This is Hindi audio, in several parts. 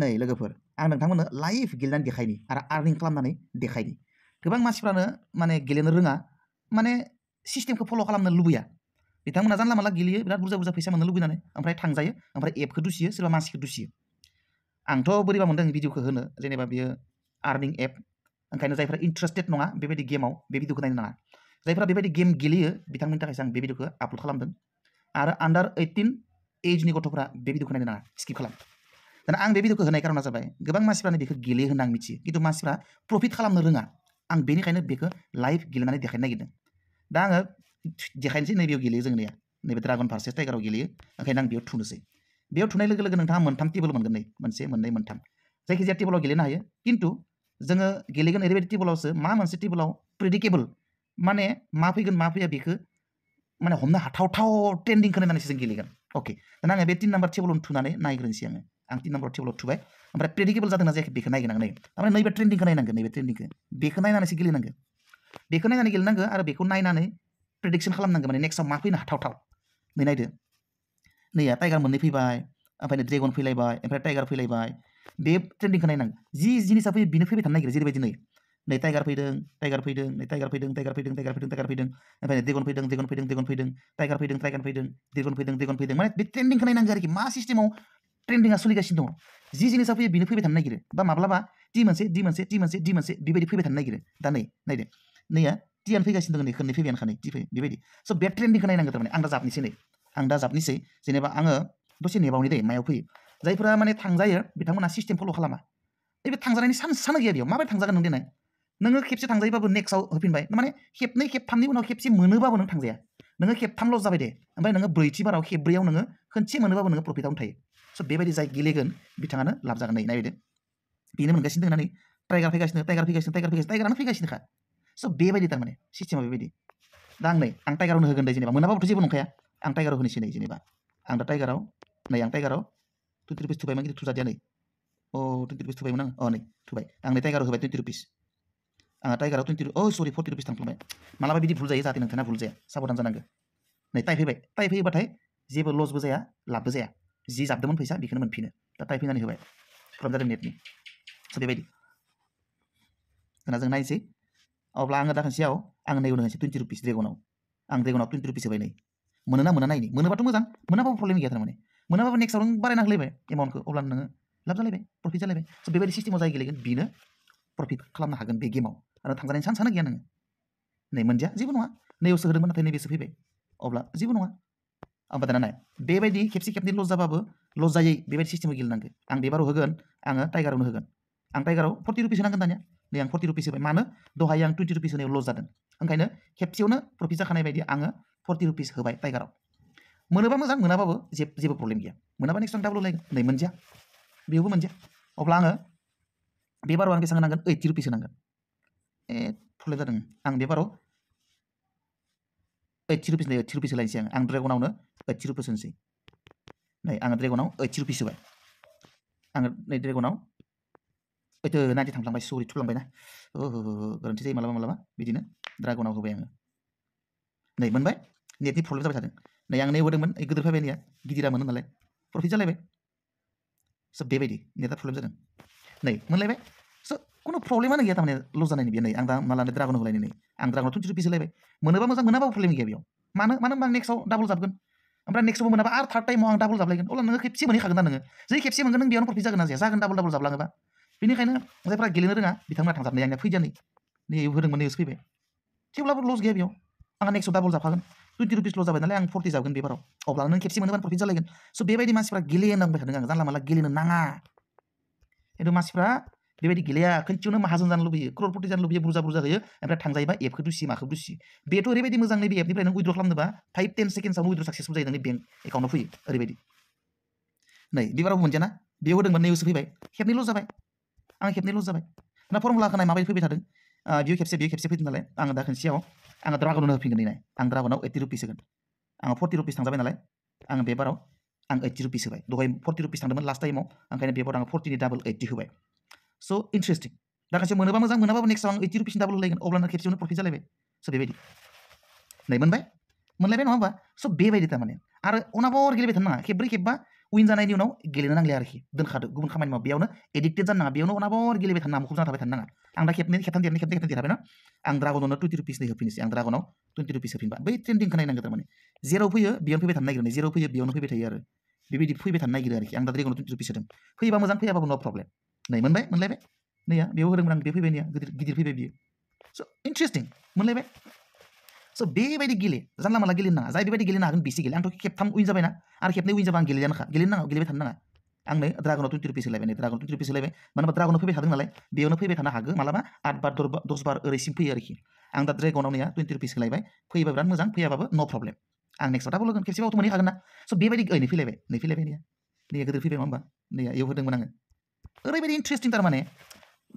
nai lege fur ang nang tang mana life gilan ge khaini ara arning kelam nani de khaini kebang mas prana mane gilan runga mane sistem kepolo kelam kalam nani ya di tang mana zan lama lagi liye bilat burza pisa mana lubu nani ang prai tang zaya ang prai ep kedusi ya sila mas kedusi ang to beri bang mandang video ke Zaini zene babi arning ep ang kaina zaifra interested nonga bebe di game au bebe di kunai nana zaifra bebe di game gilie bitang minta kaisang bebe di ke upload kelam dan ada under eighteen age ni kotopra bebe di kunai nana skip kalam दाना आं बे भिडिअखौ होनाय कारना जाबाय गोबां मानसिफ्रानो बेखौ गेले होनना आं मिथियो खिन्थु प्रफिट खालामनो रोङा आं बेनिखायनो बेखौ लाइभ गेलेनानै देखायनो नागिरदों दा आङो देखायनोसै नैबेयाव गेलेयो जोंनिया नैबे ड्रागन फारसे टाइगाराव गेलेयो ओंखायनो आं बेयाव थुनोसै बेयाव थुनाय लोगो लोगो नोंथाङा मोनथाम टेबोल मोनगोन नै मोनसे मोननै मोनथाम जायखिजाया टेबोलाव गेलेनो हायो खिन्थु जोङो गेलेगोन मा मोनसे टेबोलाव प्रेडिकेबल माने मा फैगोन मा फैया बेखौ माने हमनो हाथावथाव ट्रेन्डिंखौ नायनानैसो जों गेलेगोन अके दाना आङो बे तिन नाम्बार आं तीन नम्बर टेबल थुबाय ओमफ्राय प्रेडिकेबल जादोंना जायाखै बेखौ नायगोन आं नै थारमाने नैबे ट्रेन्डिंखौ नायनांगोन नैबे ट्रेन्डिंखौ बेखौ नायनानैसो गेलेनांगोन बेखौ नायनानै गेलेनांगो आरो बेखौ मा फैनो हाथावथाव नै नायदो नैया टाइगार मोननै फैबाय ड्रेगन फैलायबाय ओमफ्राय टाइगार फैलायबाय बे ट्रेन्डिंखौ नायनांगौ जि जिनिसा फैयो बेनो फैबाय थानो नागिरो जेरैबायदि नै टाइगर टाइगार फैदों टाइगार फैदों नै टाइगार फैदों टाइगार फैदों टाइगार फैदों टाइगार फैदों ओमफ्राय ड्रेगन फैदों ड्रेगन फैदों ड्रेगन फैदों टाइगार फैदों टाइगार फैदों ड्रेगन फैदों ड्रेगन फैदों माने बे मा सिस्टेमाव ट्रेन्डिङा सोलिगासिनो दङ जि जिनिसा फैयो बेनो फैबाय थानो नागिरो बा माब्लाबा टि मोनसे टि मोनसे टि मोनसे टि मोनसे बेबायदि फैबाय थानो नागिरो दा नै नायदो नैया टियानो फैगासिनो दङ नै खननै फैबायानो खानै टि फैयो बेबायदि स' बे ट्रेन्डिंखौ नायनांगौ थारमाने आं दा जाबनिसै नै आं दा जाबनिसै जेनेबा आङो दसे नेबावनि दै मायाव फैयो जायफोरा माने थांजायो बिथांमोना सिस्टेम फल' खालामा ए बे थांजानायनि सान्स सानो गैया बेयाव माबोरै थांजागोन नों देनाय नोङो खेबसे थांजायोबाबो नेक्स्टआव होफिनबाय माने खेबनै खेबथामनि उनाव खेबसे मोनोबाबो नों थांजाया नोङो खेबथामल' जाबाय दे ओमफ्राय नोङो ब्रैथि बाराव खेबब्रैयाव नोङो खनसे मोनोबाबो नोङो प्रफिटआवनो थायो स' बेबायदि जाय गेलेगोन बिथाङानो लाभ जागोन नै नायदो बेनो मोनगासिनो दोंनानै टाइगार फैगासिनो टाइगार फैगासिनो टाइगार फैगासिनो टाइगारानो फैगासिनोखा स' बेबायदि थारमाने सिस्टेमा बेबायदि दा आं नै आं होनो होगोन दे जेनेबा मोनाबाबोथ' जेबो नंखाया आं टाइगाराव होनोसै नै जेनेबा आं दा टाइगाराव नै आं टाइगाराव टुवेन्टि रुपिस थुबायमोन खिन्थु थुजादिया नै अ टुवेन्टि रुपिस थुबायमोन आं अ नै थुबाय आं नै टाइगाराव होबाय टुवेन्टि रुपिस आंहा टाइगाराव टुवेन्टि अ सरि फर्टि रुपिस थांफ्लांबाय मालाबा बिदि भुल जायो जाहाथे नोंथाङा भुल जाया साबधान जानांगौ नै टाइप फैबाय टाइप फैयोबाथाय जेबो लसबो जाया लाभबो जाया जि जाबदोंमोन फैसा बेखौनो मोनफिनो दा टाइपिंनानै होबाय प्रब्लेम जादों नेटनि स' बेबायदि दाना जों नायनोसै अब्ला आङो दा खनसेयाव आं नैयाव होनोसै टुवेन्टि रुपिस ड्रेगनाव आं ड्रेगनाव टुवेन्टि रुपिस होबाय नै मोनो ना मोना नायनि मोनोबाथ' मोजां मोनाबाबो प्रब्लेम गैया थारमाने मोनाबाबो नेक्स्टआव नों बारायना होलायबाय एमाउन्टखौ अब्ला नोङो लाभ जालायबाय प्रफिट जालायबाय स' बेबायदि सिस्टेमाव जाय गेलेगोन बेनो प्रफिट खालामनो हागोन बे गेमाव आरो थांजानायनि चान्सआनो गैया नोङो नै मोनजाया जेबो नङा नैयावसो होदोंमोन नाथाय नैबेसो फैबाय अब्ला जेबो नङा ओमफ्राय दाना बेबायदि खेबसे खेबनै लस जाबाबो लस जायै बेबायदि सिस्टेमाव गेलेनांगो आं बेबाराव होगोन आङो टाइगारावनो होगोन आं टाइगाराव फर्टि रुपिस होनांगोन दानिया नै आं फर्टि रुपिस होबाय मानो दहाय आं टुवेन्टि रुपिस होनायाव लस जादों ओंखायनो खेबसेयावनो प्रफिट जाखानाय बायदि आङो फर्टि रुपिस होबाय टाइगाराव मोनोबा मोजां मोनाबाबो जेबो प्रब्लेम गैया मोनाबा नेक्स्ट आं डाबल लायगोन नै मोनजाया बेयावबो मोनजाया अब्ला आङो बेबाराव आं बेसेबां होनांगोन ओइटि रुपिस होनांगोन ए प्रब्लेम जादों आं बेबाराव r u ओइटि रुपिस नै ओइटि रुपिस होलायनोसै o ं आं ड्रेगनावनो ओइटि रुपिस होनोसै न o आङो ड्रेगनाव ओइटि रुपिस होबाय आङो नै ड ् र े ग न h व ओइट नाइन्टि थ ां फ h ल ां ब ा य सरि थ o ho ho ा य ना गोरोन्थि जायो मालाबा मालाबा बिदिनो ड ् र o ग न ा व होबाय आङो नै मोनबाय नेटनि प्रब्लेम जाबाय थादों नै आं नै होदोंमोन ओइ गिदिर h ै ब ा य नैया गिदिरा o ो न ो नालाय प्रफिट ज ा ल ा य ब ा o सब बेबायदि नेटआ प ् o ब ् ल े म जादों नै म o न ल ा य ब ा य kuno problem mana gitu, mana loh zaman ini biar nih, angda malah nih dragon ngulain ini, ang dragon tuh jadi pisah lagi, mana bang mana bang problem gitu biar, mana mana bang next show double zapkan, ambra next show mana bang art third time mau ang double zapkan, olah nengah kipsi mana kagak nengah, jadi kipsi mana nengah biar nopo pisah ganas ya, sah gan double double zaplang bang, biar nih kayaknya, masa pernah gilir nengah, di tempat tempat nih yang nih fijani, nih ibu rumah nih uskibe, sih olah loh zgi biar, ang next show double zapkan. Tujuh ribu sepuluh zaman, nelayan empat ribu zaman bebaro. Oh, lalu nengkepsi mana pun profesi lagi kan. So bebaro ini masih pernah gili yang nang berhadangan, lama lagi gili nang nanga. Itu masih pernah बेबायदि गैलाया खनसेयावनो माहाजोन जानो लुबैयो क्ररपति जानो लुबैयो बुरजा बुरजा होयो ओमफ्राय थांजायोबा एपखौ दुसि माखौ दुसि बेथ' ओरैबायदि मोजां नैबे एपनिफ्राय नों उइद्र खालामनोबा फाइभ टेन सेकेन्डसआवनो उइद्र साक्सेसफुल जायो नोंनि बेंक एकाउन्टआव फैयो ओरैबायदि नै बिबाराव मोनजाना बेयाव होदोंमोन नै फैबाय खेबनैल' जाबाय आं खेबनैल' जाबाय ना फर्मुला होनाय माबायदि फैबाय थादों बेयो खेबसे बेयो खेबसे फैदों नालाय आङो दा खनसेयाव आङो ड्रागनावनो होफिनगोन नै आं ड्रागनाव ओइटि रुपिस होगोन आङो फर्टि रुपिस थांजाबाय नालाय आङो बेबाराव आं ओइटि रुपिस होबाय दहाय फर्टि रुपिस थांदोंमोन लास्ट टाइमाव ओंखायनो बेबाराव आङो फर्टिनि डाबल ओइटि होबाय सो इन्टारेस्टिं दा खासे मोनोबा मोजां मोनाबाबो नेक्स्ट आं एइटि रुपिसनि डाबल होलायगोन अब्लाना खेबसेयावनो प्रफिट जालायबाय सो बेबायदि नै मोनबाय मोनलायबाय नङा होमबा सो बेबायदि थारमाने आरो अनाबर गेलेबाय थानो नाङा खेबब्रै खेबबा उइन जानायनि उनाव गेलेनो नांलिया आरोखि दोनखादो गुबुन खामानि मावा बेयावनो एडिक्टेड जानो नाङा बेयावनो अनाबर गेलेबाय थानो नाङा जाना थाबाय थानो नाङा आं दा खेबनै खेबथाम देरनै खेबनै खेबथाम देरहाबाय ना आं ड्रागनावनो टुवेन्टि रुपिसनि होफिनसै आं ड्रागनाव टुवेन्टि रुपिस होफिनबा बै ट्रेन्डिंखौ नायनांगोन थारमाने जेराव फैयो बेयावनो फैबाय थानो नागिरो जेराव फैयो बेयावनो फैबाय थायो आरो बेबायदि फैबाय थानो नागिरो आरोखि आं दा ड्रागनाव टुवेन्टि रुपिस होदों फैबा मोजां फैयाबाबो न' प्रब्लेम नै मोनबाय मोनलायबाय नैया बेयाव होदोंमोन आं बे फैबाय गिदिर गिदिर फैबाय बियो स' इन्ट्रेस्टिं मोनलायबाय गेले जानला माला गेलेनो ना जैसे बेबायदि गेलेनो हागोन बेसे गेले आंथ' खेबथाम उइन जाबायना आरो खेबनै उइन जाबा आं गेलेनो नाङा गेलेनो नाङा गेलेबाय थानो नाङा आंनो ड्रागनाव टुइन्टि रुपिस होलायबाय नै ड्रागन टुइन्टि रुपिस होलायबाय मानो होनबा ड्रागनाव फैबाय थादों नालाय बेयावनो फैबाय थानो हागौ आठ बार दस बार ओरैसिम फैयो आरोखि आं दा ड्रेगनाव नैया टुइन्टि रुपिस होलायबाय फैयोबा बिराद मोजां फैयाबाबो न' प्रब्लेम आं नेक्स्ट दाबो लोगोन खेबसेबावथ' ना स' बेबायदि ओइ नै फैलायबाय नै फैलायबाय नैया नैया गिदिर फैबाय नङा होमबा ओरैबायदि इन्ट्रेस्टिं थारमाने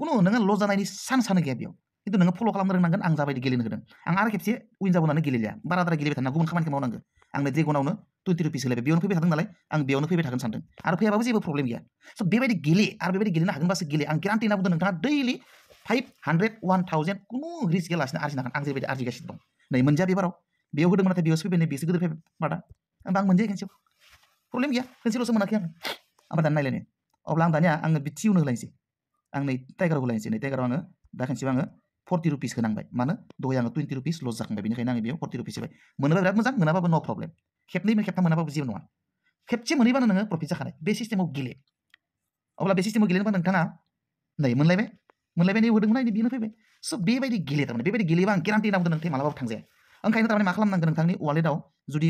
कुनु नोङो लस जानायनि सान्स आनो गैया बेयाव खिन्थु नोङो फल' खालामनो रोंनांगोन आं जाबायदि गेलेनो गोदों आं आरो खेबसे उइन जाबोनानै गेलेलिया बाराद्राय गेलेबाय थानो गुबुन खामानिखौ मावनांगौ आं नै ड्रेगनावनो टुवेन्टि रुपिस होलायबाय बेयावनो फैबाय थादों नालाय आं बेयावनो फैबाय थागोन सान्दों आरो फैयाबाबो जेबो प्रब्लेम गैया स' बेबायदि गेले आरो बेबायदि गेलेनो हागोनबासो गेले आं गेरान्टि होनना बुंदों नोंथाङा daily five hundred one thousand कुनु रिस्क गेलासिनो आरजिनो हागोन आं जेबायदि आरजिगासिनो दं नै मोनजा बेबाराव बेयाव होदोंमोन नाथाय बेयावसो फैबाय नै बेसो गोदोर फैबाय मादा होनबा आं मोनजायो खनसेयाव प्रब्लेम गैया खनसेल'सो मोनाखै आं आमफ्राय दानो नायलायनाय अब्ला आं दानिया आङो बे टिउनो होलायनोसै आं नै टाइगारखौ लायनोसै नै टाइगाराव आङो दाखालिसिबो आङो फर्टि रुपिस होनांबाय मानो दहाय आङो टुवेन्टि रुपिस लस जाखांबाय बेनिखायनो आङो बेयाव फर्टि रुपिस होबाय मोनोबा बिराद मोजां मोनाबाबो न' प्रब्लेम खेबनै खेबथाम मोनाबाबो जेबो नङा खेबसे मोनैबानो नोङो प्रफिट जाखानाय बे सिस्टेमाव गेले अब्ला बे सिस्टेमाव गेलेनोबा नोंथाङा नै मोनलायबाय मोनलायबाय नै होदोंमोन नायनो बेनो फैबाय स' बेबायदि गेले थारमाने बेबायदि गेलेबा आं गेरान्टि नांगौ नोंथाङा मालाबाबो थांजाया ओंखायनो थारमाने मा खालामनांगोन नोंथांनि वालेटाव जुदि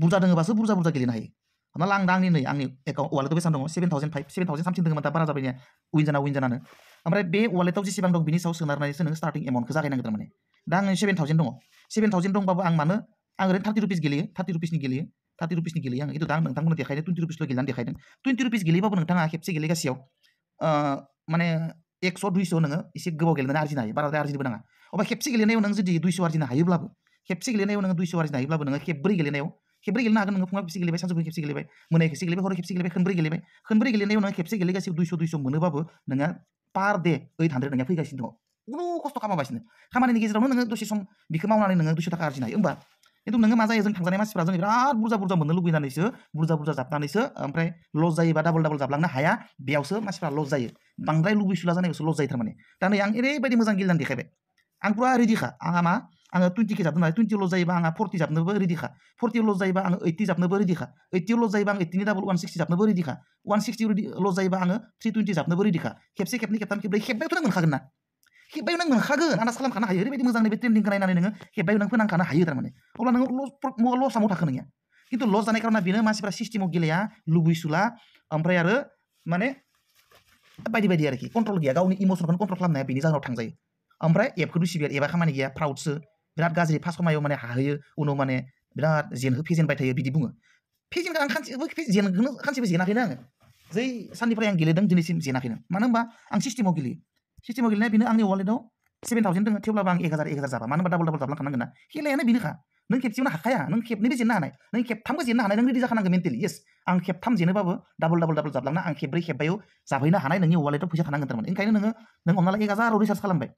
बुरजा दङबासो बुरजा बुरजा गेलेनो हायो हमना ला आं दा आंनि नै आंनि एकाउन्ट वालेटाव बेसेबां दङ seven thousand five seven thousand दा बारा जाबाय ने उइन जाना उइन जानानै ओमफ्राय बे वालेटाव जेसेबां दं बिनि सायाव सोनारनानैसो नों स्टार्टिं एमाउन्टखौ जागायनांगोन माने दा आंनि सेभेन थाउजेन्ड दङ सेभेन थाउजेन्ड दंबाबो आं मानो आं ओरैनो थार्टि रुपिस गेलेयो थार्टि रुपिसनि गेलेयो थार्टि रुपिसनि गेलेयो आं खिन्थु दा आं नोंथांमोननो देखायदों टुवेन्टि रुपिसल' गेलेनानै देखायदों टुवेन्टि रुपिस गेलेबाबो नोंथाङा खेबसे गेलेगासेयाव माने एकस' दुइस' नोङो एसे गोबाव गेलेनानै आरजिनो हायो बाराद्राय आरजिनोबो नाङा अबा खेबसे गेलेनायाव नों जुदि दुइस' आरजिनो हायोब्लाबो खेबसे गेलेनायाव नोङो दुइस' आरजिनो हायोब्लाबो नोङो खेब्रै गेलेनायाव खेबब्रै गेलेनो हागोन नोङो फुङाव खेबसे गेलेबाय सानजौफु खेबसे गेलेबाय मोनाय खेबसे गेलेबाय हराव खेबसे गेलेबाय खनब्रै गेलेबाय खनब्रै गेलेनायाव नोङो खेबसे गेले गासैबो दुइस' दुइस' मोनोबाबो नोङो पार डे ओइट हान्ड्रेड नोंहा फैगासिनो दङ कुनु खस्थ' खामाबासिनो खामानिनि गेजेरावनो नोङो दसे सम बेखौ मावनानै नोङो दुइस' थाखा आरजिनो हायो होमबा खिन्थु नोङो मा जायो जों थांजानाय मानसिफ्रा जों बिराद बुरजा बुरजा मोननो लुबैनानैसो बुरजा बुरजा जाबनानैसो ओमफ्राय लस जायोबा डाबल डाबल जाबलांनो हाया बेयावसो मानसिफ्रा लस जायो बांद्राय लुबैसुला जानायावसो लस जायो थारमाने दा नै आं ओरैबायदि मोजां गेलेनानै देखायबाय आं पुरा रेडिखा आंहा मा आङो टुवेन्टिके जाबदों नालाय टुवेन्टि ल'स जायोबा आङो फर्टि जाबनोबो रेडिखा फर्टि ल'स जायोबा आङो ओइटि जाबनोबो रेडिखा ओइटि ल'स जायोबा आं ओइटिनि डाबल वान सिक्सटि जाबनोबो रेडिखा वान सिक्सटि रेडि ल'स जायोबा आङो थ्री टुवेन्टि जाबनोबो रेडिखा खेबसे खेबनै खेबथाम खेबब्रै खेबबायथ' नों मोनखागोन ना खेबबायबो नों मोनखागोन आनास खालामखानो हायो ओरैबायदि मोजांनि बे ट्रेनिं नायनानै नोङो खेबबायबो नों फोनांखानो हायो थारमाने अब्ला नोङो ल' लसआव थाखो नोङो खिन्थु लस जानाय कारना बेनो मानसिफोरा सिस्टेमाव गेलेया लुबैसुला ओमफ्राय आरो माने बायदि बायदि आरोखि कन्ट्रल गैया गावनि इम'सनखौनो कन्ट्रल खालामनाया बेनि जाहोनाव थांजायो ओमफ्राय एपखौ सिबियार एबा खामानि गैया फ्राउडसो बिराद गाज्रि फास खमायो माने हाहोयो उनाव माने बिराद जेन होफेजेनबाय थायो बिदि बुङो फेजेनखौ आं खानसिबो जेनखौनो खानसिबो जेनाखैनो आङो जै साननिफ्राय आं गेलेदों दिनैसिम जेनाखैनो मानो होनबा आं सिस्टेमाव गेलेयो सिस्टेमाव गेलेनाय बिनो आंनि वालेटआव सेभेन थावजेन्ड दङ थेवब्लाबो आं एक हाजार एक हाजार जाबा मानो होनबा डाबल डाबल जाब्ला खानांगोन ना खेलायानो बिनोखा नों खेबसेबो हाखाया नों खेबनैबो जेननो हानाय नों खेबथामबो जेननो हानाय नों रेडि जाखानांगोन मेन्टेलि येस आं खेबथाम जेनोबाबो डाबल डाबल डाबल जाब्लांना आं खेबब्रै खेबबायो जाबहैनो हानाय नोंनि वालेटआव फैसा थानांगोन थारमोन ओंखायनो नोङो नों हमना लाग एक हाजार रिचार्ज खालामबाय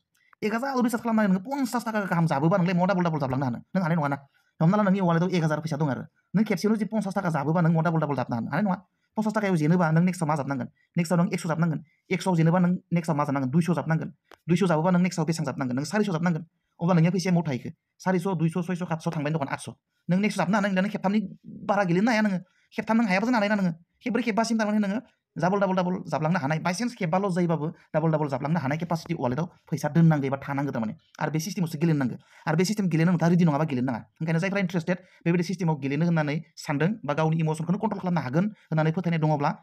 एक हाजार रिसार्ज खालामना नोङो पन्सास थाखा गाहाम जाबोबा नोंलाय मदा बल्डा बल्डा लांनो हानो नों हानाय नङा ना हमना नोंनि वालेटाव एक हाजार फैसा दं आरो नों खेबसेयावनो जि पन्सास थाखा जाबोबा नों मदा बल्डा बल्डा लाबनो हानो नङा पन्सास थाखायाव जेनोबा नों नेक्स्टआव मा जाबनांगोन नेक्स्टआव नों एकस' जाबनांगोन एकस'आव जेनोबा नों नेक्स्टआव मा जानांगोन दुइस' जाबनांगोन दुइस' जाबोबा नों नेक्स्टआव बेसेबां जाबनांगोन नों सारिस' जाबनांगोन अब्ला नोंनि फैसाया मद थायो सारिस' दुइस' सयस' सातस' थांबाय दखान आठस' नों नेक्स्ट जाबनो हानो नों दानो खेबथामनि बारा गेलेनो हाया नोङो खेबथाम नों हायाबा जानो हानाय ना नोङो खेबब्रै खेबबासिम थांनानै नोङो डबल डबल डाबल जाबलांनो हानाय के खेबाल' जायोबाबो डबल डाबल जाबलांनो हानाय केपासिटि वालेटाव फैसा दोननांगौ एबा थानांगौ थारमाने आरो बे सिस्टेमावसो गेलेनांगौ आरो बे सिस्टेम गेलेनो नोंथाङा रेडि नङाबा गेलेनो नाङा ओंखायनो जायफ्रा इन्ट्रेस्टेड बेबायदि सिस्टेमाव गेलेनो होननानै सानदों बा गावनि इमसनखौनो कन्ट्रल खालामनो हागोन होननानै फोथायनाय दङब्ला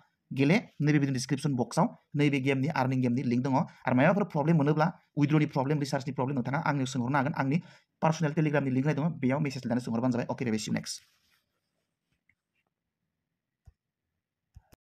गेले नैबेबायदि डिसक्रिपसन बक्सआव नैबे गेमनि आर्निं गेमनि लिंक दङ आरो माबाफोर प्रब्लेम मोनोब्ला उइद्र'नि प्रब्लेम प्रब्लम प्रब्लेम नोंथाङा आंनियाव सोंहरनो हागोन आंनि पार्सनेल लिंक दङ बेयाव मेसेज लिरनानै सोंहरबानो जाबाय अके रेबे नेक्स्ट